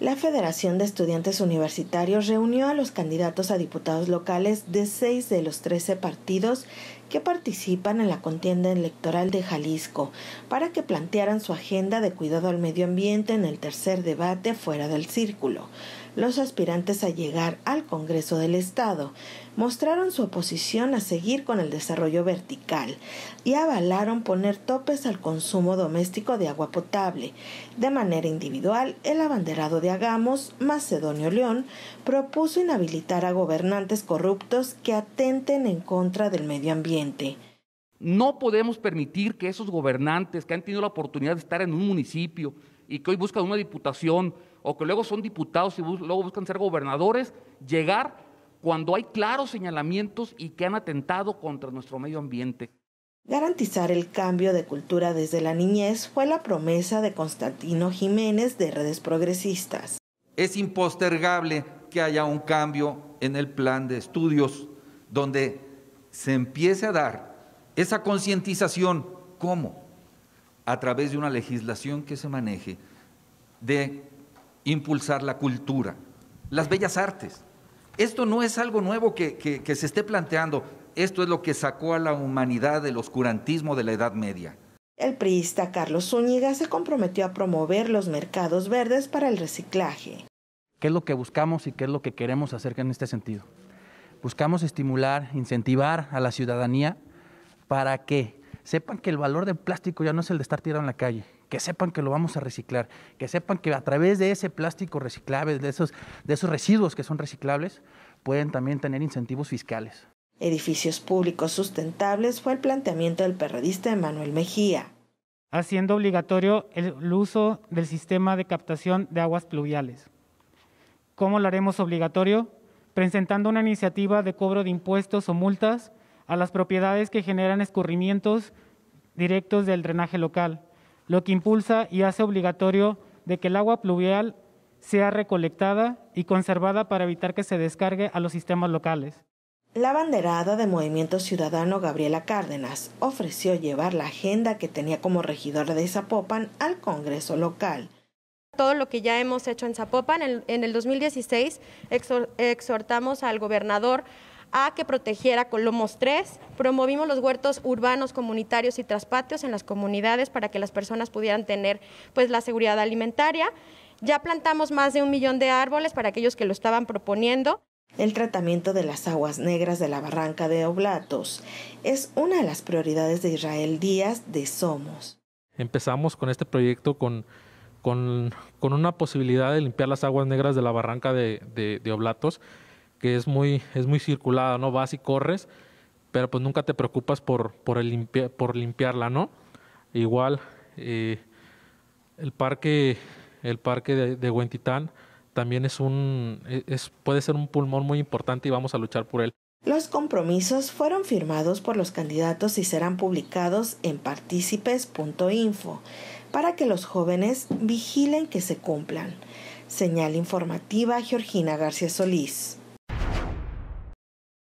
La Federación de Estudiantes Universitarios reunió a los candidatos a diputados locales de seis de los trece partidos que participan en la contienda electoral de Jalisco para que plantearan su agenda de cuidado al medio ambiente en el tercer debate fuera del círculo. Los aspirantes a llegar al Congreso del Estado mostraron su oposición a seguir con el desarrollo vertical y avalaron poner topes al consumo doméstico de agua potable. De manera individual, el abanderado de Hagamos Macedonio León, propuso inhabilitar a gobernantes corruptos que atenten en contra del medio ambiente. No podemos permitir que esos gobernantes que han tenido la oportunidad de estar en un municipio y que hoy buscan una diputación o que luego son diputados y luego buscan ser gobernadores, llegar cuando hay claros señalamientos y que han atentado contra nuestro medio ambiente. Garantizar el cambio de cultura desde la niñez fue la promesa de Constantino Jiménez de Redes Progresistas. Es impostergable que haya un cambio en el plan de estudios donde se empiece a dar esa concientización. ¿Cómo? A través de una legislación que se maneje de impulsar la cultura, las bellas artes. Esto no es algo nuevo que, se esté planteando esto es lo que sacó a la humanidad del oscurantismo de la Edad Media. El priista Carlos Zúñiga se comprometió a promover los mercados verdes para el reciclaje. ¿Qué es lo que buscamos y qué es lo que queremos hacer en este sentido? Buscamos estimular, incentivar a la ciudadanía para que sepan que el valor del plástico ya no es el de estar tirado en la calle, que sepan que lo vamos a reciclar, que sepan que a través de ese plástico reciclable, de esos, de esos residuos que son reciclables, pueden también tener incentivos fiscales. Edificios públicos sustentables fue el planteamiento del perredista Emanuel Mejía. Haciendo obligatorio el uso del sistema de captación de aguas pluviales. ¿Cómo lo haremos obligatorio? Presentando una iniciativa de cobro de impuestos o multas a las propiedades que generan escurrimientos directos del drenaje local, lo que impulsa y hace obligatorio de que el agua pluvial sea recolectada y conservada para evitar que se descargue a los sistemas locales. La banderada de Movimiento Ciudadano Gabriela Cárdenas ofreció llevar la agenda que tenía como regidora de Zapopan al Congreso local. Todo lo que ya hemos hecho en Zapopan, en el 2016 exhortamos al gobernador a que protegiera Colomos 3. Promovimos los huertos urbanos, comunitarios y traspatios en las comunidades para que las personas pudieran tener pues, la seguridad alimentaria. Ya plantamos más de un millón de árboles para aquellos que lo estaban proponiendo el tratamiento de las aguas negras de la barranca de Oblatos. Es una de las prioridades de Israel Díaz de Somos. Empezamos con este proyecto con, con, con una posibilidad de limpiar las aguas negras de la barranca de, de, Oblatos, que es muy, es muy circulada, ¿no? Vas y corres, pero pues nunca te preocupas por, por, el por limpiarla, ¿no? Igual eh, el parque, el parque de, de Huentitán también es un, e, puede ser un pulmón muy importante y vamos a luchar por él. Los compromisos fueron firmados por los candidatos y serán publicados en partícipes.info para que los jóvenes vigilen que se cumplan. Señal informativa Georgina García Solís.